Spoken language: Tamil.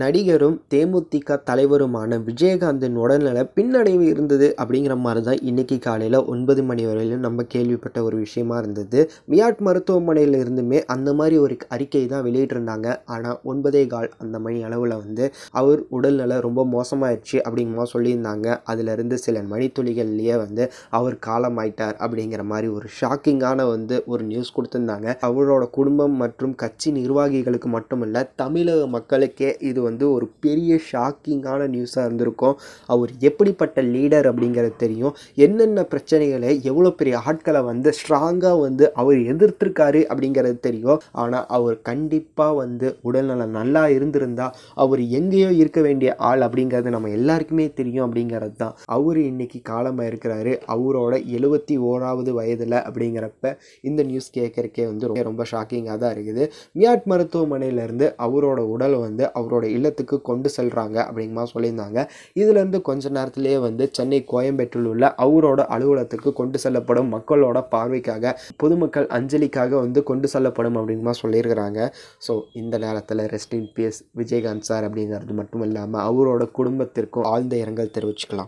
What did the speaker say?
நடிகரும் தேமுதிக தலைவருமான விஜயகாந்தின் உடல்நல பின்னடைவு இருந்தது அப்படிங்கிற மாதிரி தான் இன்றைக்கி காலையில் ஒன்பது மணி வரையிலும் நம்ம கேள்விப்பட்ட ஒரு விஷயமா இருந்தது மியாட் மருத்துவமனையில் இருந்துமே அந்த மாதிரி ஒரு அறிக்கை தான் வெளியிட்டிருந்தாங்க ஆனால் ஒன்பதே கால் அந்த மணி அளவில் வந்து அவர் உடல்நல ரொம்ப மோசமாயிடுச்சு அப்படிங்கிற சொல்லியிருந்தாங்க அதிலிருந்து சில மணித்துளிகள்லேயே வந்து அவர் காலமாயிட்டார் அப்படிங்கிற மாதிரி ஒரு ஷாக்கிங்கான வந்து ஒரு நியூஸ் கொடுத்துருந்தாங்க அவரோட குடும்பம் மற்றும் கட்சி நிர்வாகிகளுக்கு மட்டுமல்ல தமிழக மக்களுக்கே இது வந்து ஒரு பெரிய ஷாக்கிங்கான நியூஸாக இருந்திருக்கும் அவர் எப்படிப்பட்ட லீடர் அப்படிங்கிறது தெரியும் என்னென்ன பிரச்சனைகளை எவ்வளோ பெரிய ஆட்களை வந்து ஸ்ட்ராங்காக வந்து அவர் எதிர்த்திருக்காரு அப்படிங்கிறது தெரியும் ஆனால் அவர் கண்டிப்பாக வந்து உடல்நலம் நல்லா இருந்திருந்தால் அவர் எங்கேயோ இருக்க வேண்டிய ஆள் அப்படிங்கிறது நம்ம எல்லாருக்குமே தெரியும் அப்படிங்கிறது தான் அவர் இன்னைக்கு காலமாக இருக்கிறாரு அவரோட எழுபத்தி ஓராவது வயதில் அப்படிங்கிறப்ப இந்த நியூஸ் கேட்குறக்கே வந்து ரொம்ப ரொம்ப ஷாக்கிங்காக தான் இருக்குது மியாட் மருத்துவமனையிலேருந்து அவரோட உடல் வந்து அவரோட இல்லத்துக்கு கொண்டு செல்கிறாங்க அப்படிங்கமா சொல்லியிருந்தாங்க இதுலேருந்து கொஞ்ச நேரத்திலேயே வந்து சென்னை கோயம்பேட்டில் உள்ள அவரோட அலுவலகத்துக்கு கொண்டு செல்லப்படும் மக்களோட பார்வைக்காக பொதுமக்கள் அஞ்சலிக்காக வந்து கொண்டு செல்லப்படும் அப்படிங்கமா சொல்லியிருக்கிறாங்க ஸோ இந்த நேரத்தில் rest in peace Vijayakanth sir அப்படிங்கிறது மட்டும் இல்லாமல் அவரோட குடும்பத்திற்கும் ஆழ்ந்த இரங்கல் தெரிவிச்சுக்கலாம்